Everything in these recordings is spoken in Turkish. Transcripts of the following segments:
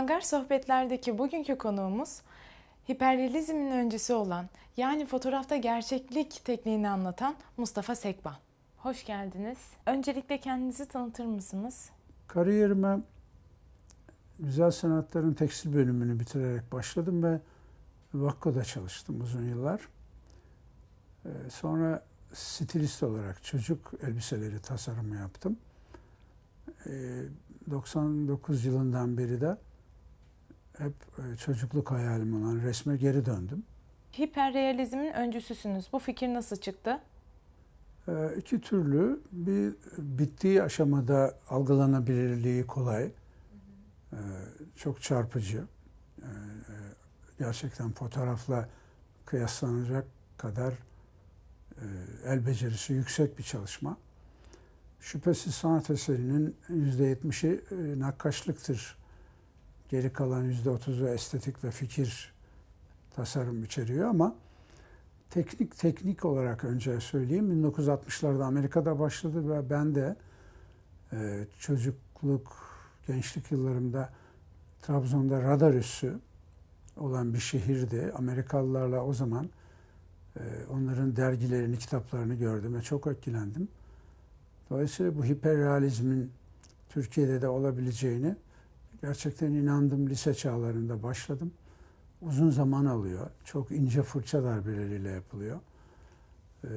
Avantgard sohbetlerdeki bugünkü konuğumuz hiperrealizmin öncesi olan yani fotoğrafta gerçeklik tekniğini anlatan Mustafa Sekban. Hoş geldiniz. Öncelikle kendinizi tanıtır mısınız? Kariyerime güzel sanatların tekstil bölümünü bitirerek başladım ve Vakko'da çalıştım uzun yıllar. Ee, sonra stilist olarak çocuk elbiseleri tasarımı yaptım. 99 ee, yılından beri de hep e, çocukluk hayalim olan resme geri döndüm. Hiperrealizmin öncüsüsünüz. Bu fikir nasıl çıktı? E, iki türlü bir bittiği aşamada algılanabilirliği kolay, e, çok çarpıcı. Gerçekten fotoğrafla kıyaslanacak kadar el becerisi yüksek bir çalışma. Şüphesiz sanat eserinin %70'i nakkaşlıktır Geri kalan yüzde otuzu estetik ve fikir tasarım içeriyor ama teknik teknik olarak önce söyleyeyim 1960'larda Amerika'da başladı ve ben de e, çocukluk, gençlik yıllarımda Trabzon'da radar üssü olan bir şehirdi. Amerikalılarla o zaman e, onların dergilerini, kitaplarını gördüm ve çok etkilendim. Dolayısıyla bu hiperrealizmin Türkiye'de de olabileceğini gerçekten inandım. Lise çağlarında başladım. Uzun zaman alıyor. Çok ince fırça darbeleriyle yapılıyor. Ee,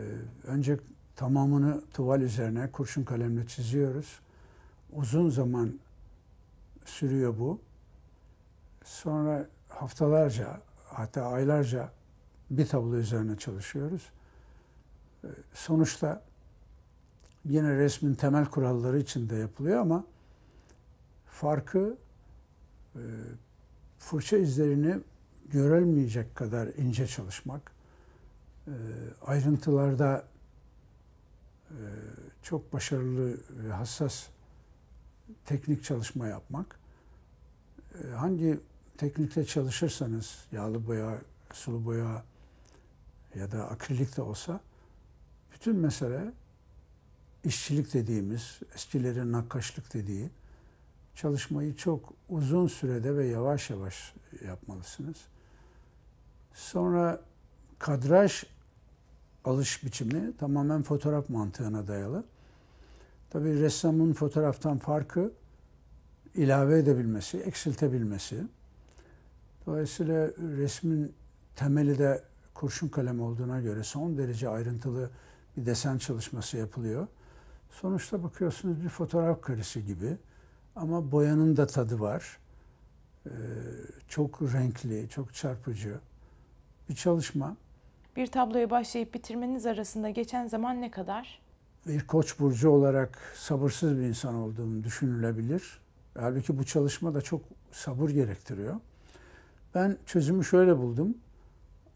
önce tamamını tuval üzerine kurşun kalemle çiziyoruz. Uzun zaman sürüyor bu. Sonra haftalarca hatta aylarca bir tablo üzerine çalışıyoruz. Ee, sonuçta yine resmin temel kuralları içinde yapılıyor ama farkı ee, fırça izlerini görülmeyecek kadar ince çalışmak, ee, ayrıntılarda ee, çok başarılı ve hassas teknik çalışma yapmak. Hangi teknikte çalışırsanız, yağlı boya, sulu boya ya da akrilik de olsa, bütün mesele işçilik dediğimiz, eskilerin nakkaşlık dediği, çalışmayı çok uzun sürede ve yavaş yavaş yapmalısınız. Sonra kadraj alış biçimi tamamen fotoğraf mantığına dayalı. Tabi ressamın fotoğraftan farkı ilave edebilmesi, eksiltebilmesi. Dolayısıyla resmin temeli de kurşun kalem olduğuna göre son derece ayrıntılı bir desen çalışması yapılıyor. Sonuçta bakıyorsunuz bir fotoğraf karesi gibi ama boyanın da tadı var. Ee, çok renkli, çok çarpıcı bir çalışma. Bir tabloya başlayıp bitirmeniz arasında geçen zaman ne kadar? Bir koç burcu olarak sabırsız bir insan olduğum düşünülebilir. Halbuki bu çalışma da çok sabır gerektiriyor. Ben çözümü şöyle buldum.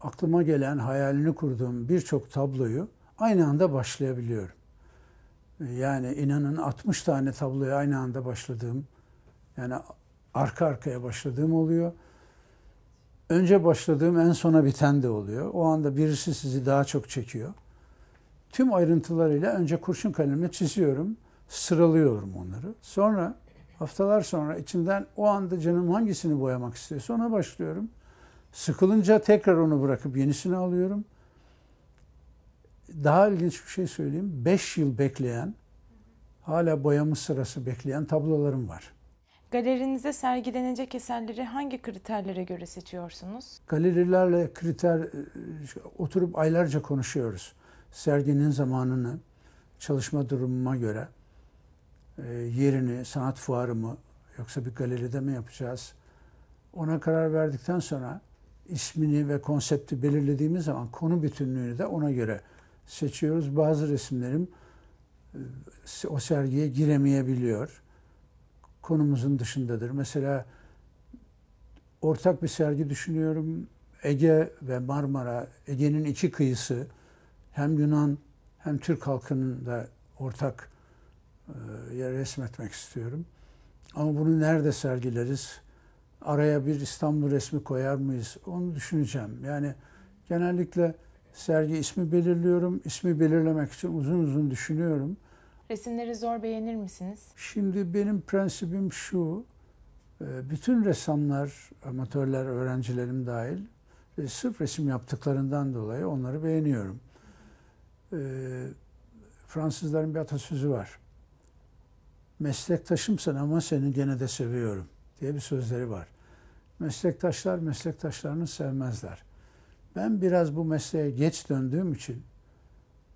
Aklıma gelen, hayalini kurduğum birçok tabloyu aynı anda başlayabiliyorum yani inanın 60 tane tabloya aynı anda başladığım yani arka arkaya başladığım oluyor. Önce başladığım en sona biten de oluyor. O anda birisi sizi daha çok çekiyor. Tüm ayrıntılarıyla önce kurşun kalemle çiziyorum, sıralıyorum onları. Sonra haftalar sonra içimden o anda canım hangisini boyamak istiyorsa ona başlıyorum. Sıkılınca tekrar onu bırakıp yenisini alıyorum.'' daha ilginç bir şey söyleyeyim. Beş yıl bekleyen, hala boyamı sırası bekleyen tablolarım var. Galerinize sergilenecek eserleri hangi kriterlere göre seçiyorsunuz? Galerilerle kriter e, oturup aylarca konuşuyoruz. Serginin zamanını, çalışma durumuma göre e, yerini, sanat fuarı mı yoksa bir galeride mi yapacağız? Ona karar verdikten sonra ismini ve konsepti belirlediğimiz zaman konu bütünlüğünü de ona göre seçiyoruz. Bazı resimlerim e, o sergiye giremeyebiliyor. Konumuzun dışındadır. Mesela ortak bir sergi düşünüyorum. Ege ve Marmara, Ege'nin iki kıyısı hem Yunan hem Türk halkının da ortak e, ya resmetmek istiyorum. Ama bunu nerede sergileriz? Araya bir İstanbul resmi koyar mıyız? Onu düşüneceğim. Yani genellikle Sergi ismi belirliyorum. İsmi belirlemek için uzun uzun düşünüyorum. Resimleri zor beğenir misiniz? Şimdi benim prensibim şu. E, bütün ressamlar, amatörler, öğrencilerim dahil e, sırf resim yaptıklarından dolayı onları beğeniyorum. E, Fransızların bir atasözü var. Meslektaşımsın ama seni gene de seviyorum diye bir sözleri var. Meslektaşlar meslektaşlarını sevmezler. Ben biraz bu mesleğe geç döndüğüm için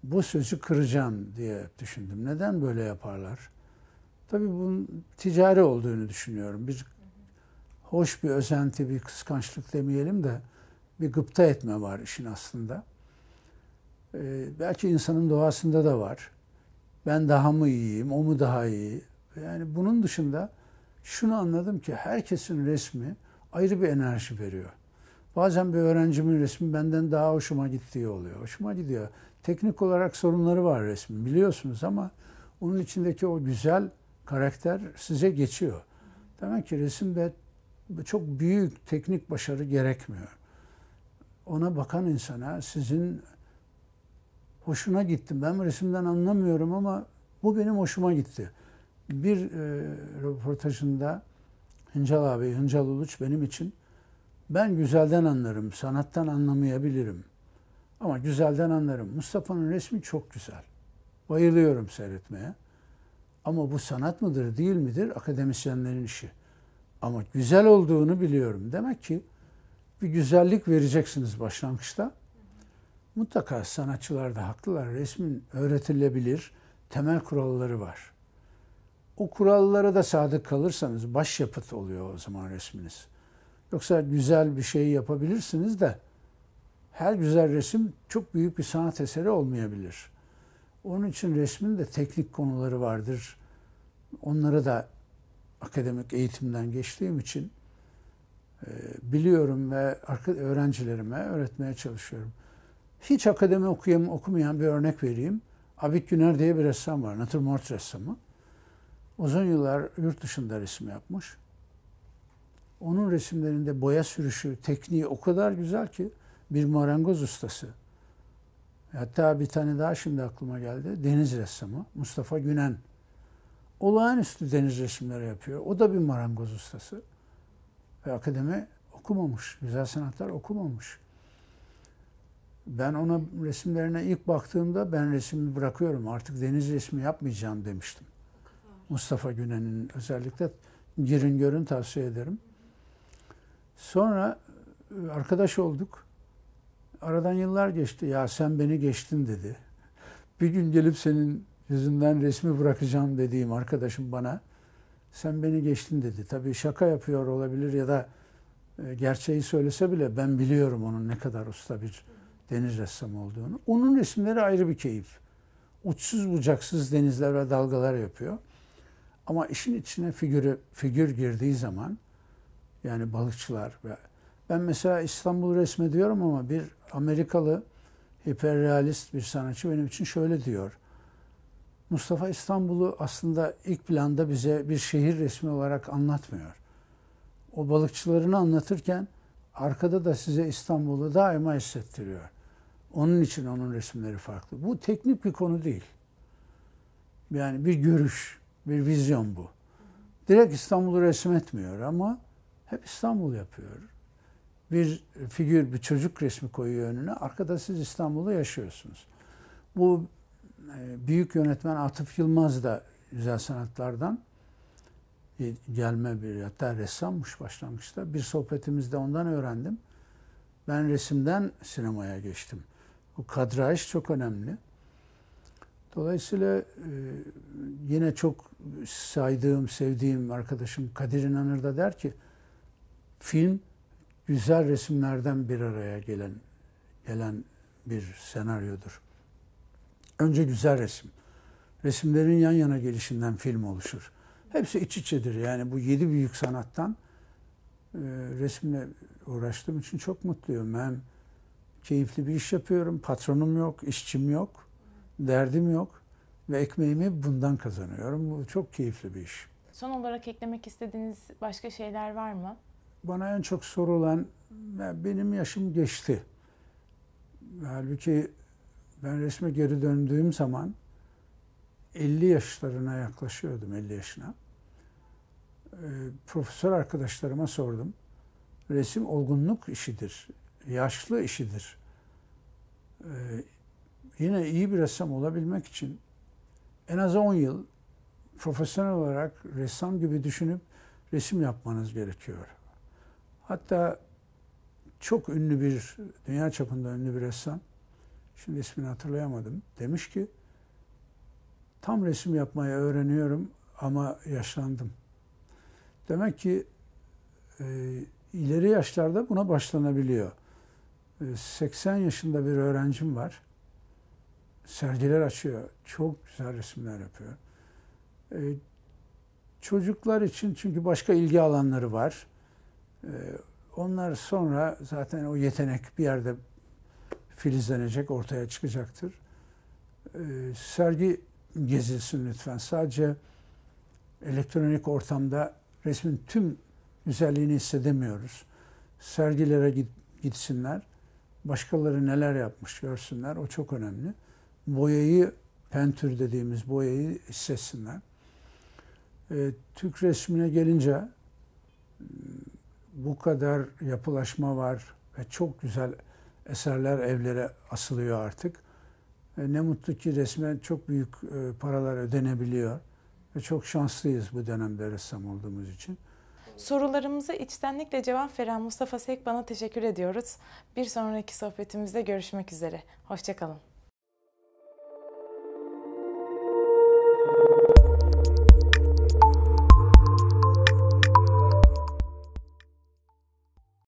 bu sözü kıracağım diye düşündüm. Neden böyle yaparlar? Tabii bunun ticari olduğunu düşünüyorum. Bir hoş bir özenti, bir kıskançlık demeyelim de bir gıpta etme var işin aslında. Ee, belki insanın doğasında da var. Ben daha mı iyiyim, o mu daha iyi? Yani bunun dışında şunu anladım ki herkesin resmi ayrı bir enerji veriyor. Bazen bir öğrencimin resmi benden daha hoşuma gittiği oluyor. Hoşuma gidiyor. Teknik olarak sorunları var resmin biliyorsunuz ama onun içindeki o güzel karakter size geçiyor. Demek ki resimde çok büyük teknik başarı gerekmiyor. Ona bakan insana sizin hoşuna gitti. Ben resimden anlamıyorum ama bu benim hoşuma gitti. Bir e, röportajında Hıncal abi, Hıncal Uluç benim için ben güzelden anlarım, sanattan anlamayabilirim. Ama güzelden anlarım. Mustafa'nın resmi çok güzel. Bayılıyorum seyretmeye. Ama bu sanat mıdır, değil midir? Akademisyenlerin işi. Ama güzel olduğunu biliyorum. Demek ki bir güzellik vereceksiniz başlangıçta. Mutlaka sanatçılar da haklılar. Resmin öğretilebilir temel kuralları var. O kurallara da sadık kalırsanız başyapıt oluyor o zaman resminiz. Yoksa güzel bir şey yapabilirsiniz de her güzel resim çok büyük bir sanat eseri olmayabilir. Onun için resmin de teknik konuları vardır. Onları da akademik eğitimden geçtiğim için e, biliyorum ve öğrencilerime öğretmeye çalışıyorum. Hiç akademi okuyan, okumayan bir örnek vereyim. Abid Güner diye bir ressam var, natürmort ressamı. Uzun yıllar yurt dışında resim yapmış. Onun resimlerinde boya sürüşü, tekniği o kadar güzel ki bir marangoz ustası. Hatta bir tane daha şimdi aklıma geldi. Deniz ressamı Mustafa Günen. Olağanüstü deniz resimleri yapıyor. O da bir marangoz ustası. Ve akademi okumamış. Güzel sanatlar okumamış. Ben ona resimlerine ilk baktığımda ben resmi bırakıyorum. Artık deniz resmi yapmayacağım demiştim. Mustafa Günen'in özellikle girin görün tavsiye ederim. Sonra e, arkadaş olduk. Aradan yıllar geçti. Ya sen beni geçtin dedi. Bir gün gelip senin yüzünden resmi bırakacağım dediğim arkadaşım bana sen beni geçtin dedi. Tabii şaka yapıyor olabilir ya da e, gerçeği söylese bile ben biliyorum onun ne kadar usta bir deniz ressamı olduğunu. Onun resimleri ayrı bir keyif. Uçsuz bucaksız denizler ve dalgalar yapıyor. Ama işin içine figürü, figür girdiği zaman yani balıkçılar. Ben mesela İstanbul resmediyorum ama bir Amerikalı hiperrealist bir sanatçı benim için şöyle diyor. Mustafa İstanbul'u aslında ilk planda bize bir şehir resmi olarak anlatmıyor. O balıkçılarını anlatırken arkada da size İstanbul'u daima hissettiriyor. Onun için onun resimleri farklı. Bu teknik bir konu değil. Yani bir görüş, bir vizyon bu. Direkt İstanbul'u resmetmiyor ama hep İstanbul yapıyor. Bir figür, bir çocuk resmi koyuyor önüne. Arkada siz İstanbul'u yaşıyorsunuz. Bu e, büyük yönetmen Atıf Yılmaz da güzel sanatlardan e, gelme bir hatta ressammış başlangıçta. Bir sohbetimizde ondan öğrendim. Ben resimden sinemaya geçtim. Bu kadraj çok önemli. Dolayısıyla e, yine çok saydığım, sevdiğim arkadaşım Kadir İnanır da der ki film güzel resimlerden bir araya gelen gelen bir senaryodur. Önce güzel resim. Resimlerin yan yana gelişinden film oluşur. Hepsi iç içedir. Yani bu yedi büyük sanattan e, resimle uğraştığım için çok mutluyum. Hem keyifli bir iş yapıyorum. Patronum yok, işçim yok, derdim yok ve ekmeğimi bundan kazanıyorum. Bu çok keyifli bir iş. Son olarak eklemek istediğiniz başka şeyler var mı? bana en çok sorulan benim yaşım geçti. Halbuki ben resme geri döndüğüm zaman 50 yaşlarına yaklaşıyordum 50 yaşına. E, profesör arkadaşlarıma sordum. Resim olgunluk işidir, yaşlı işidir. E, yine iyi bir ressam olabilmek için en az 10 yıl profesyonel olarak ressam gibi düşünüp resim yapmanız gerekiyor. Hatta çok ünlü bir, dünya çapında ünlü bir ressam, şimdi ismini hatırlayamadım, demiş ki, tam resim yapmayı öğreniyorum ama yaşlandım. Demek ki e, ileri yaşlarda buna başlanabiliyor. E, 80 yaşında bir öğrencim var. Sergiler açıyor. Çok güzel resimler yapıyor. E, çocuklar için çünkü başka ilgi alanları var. Ee, onlar sonra zaten o yetenek bir yerde filizlenecek, ortaya çıkacaktır. Ee, sergi gezilsin lütfen. Sadece elektronik ortamda resmin tüm güzelliğini hissedemiyoruz. Sergilere gitsinler, başkaları neler yapmış görsünler, o çok önemli. Boyayı, pentür dediğimiz boyayı hissetsinler. Ee, Türk resmine gelince bu kadar yapılaşma var ve çok güzel eserler evlere asılıyor artık. E, ne mutlu ki resmen çok büyük e, paralar ödenebiliyor. Ve çok şanslıyız bu dönemde ressam olduğumuz için. Sorularımıza içtenlikle cevap veren Mustafa Sekban'a teşekkür ediyoruz. Bir sonraki sohbetimizde görüşmek üzere. Hoşçakalın.